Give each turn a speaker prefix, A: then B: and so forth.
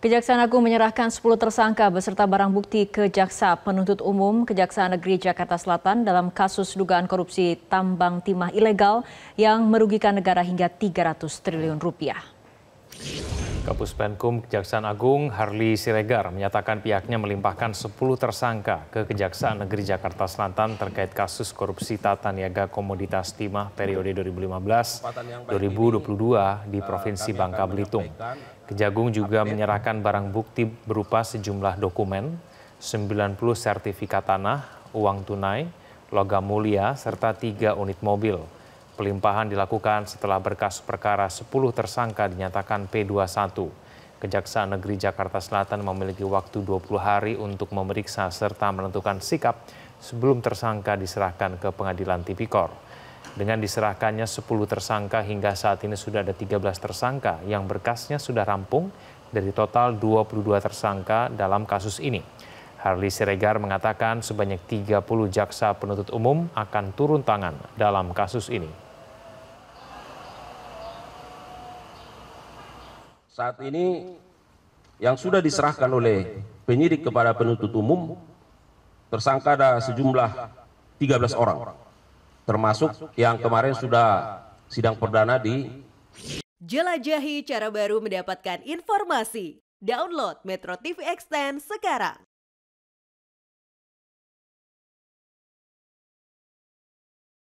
A: Kejaksaan Agung menyerahkan 10 tersangka beserta barang bukti ke Jaksa Penuntut Umum Kejaksaan Negeri Jakarta Selatan dalam kasus dugaan korupsi tambang timah ilegal yang merugikan negara hingga 300 triliun rupiah.
B: Kapus Penkum Kejaksaan Agung Harli Siregar menyatakan pihaknya melimpahkan 10 tersangka ke Kejaksaan Negeri Jakarta Selatan terkait kasus korupsi tata niaga komoditas timah periode 2015-2022 di eh, Provinsi Bangka Belitung. Kejagung juga menyerahkan barang bukti berupa sejumlah dokumen, 90 sertifikat tanah, uang tunai, logam mulia, serta tiga unit mobil. Pelimpahan dilakukan setelah berkas perkara 10 tersangka dinyatakan P21. Kejaksaan Negeri Jakarta Selatan memiliki waktu 20 hari untuk memeriksa serta menentukan sikap sebelum tersangka diserahkan ke pengadilan tipikor. Dengan diserahkannya 10 tersangka hingga saat ini sudah ada 13 tersangka yang berkasnya sudah rampung dari total 22 tersangka dalam kasus ini. Harley Siregar mengatakan sebanyak 30 jaksa penuntut umum akan turun tangan dalam kasus ini.
C: Saat ini yang sudah diserahkan oleh penyidik kepada penuntut umum tersangka ada sejumlah 13 orang termasuk yang kemarin sudah sidang perdana di
D: Jelajahi cara baru mendapatkan informasi. Download Metro TV Extend sekarang.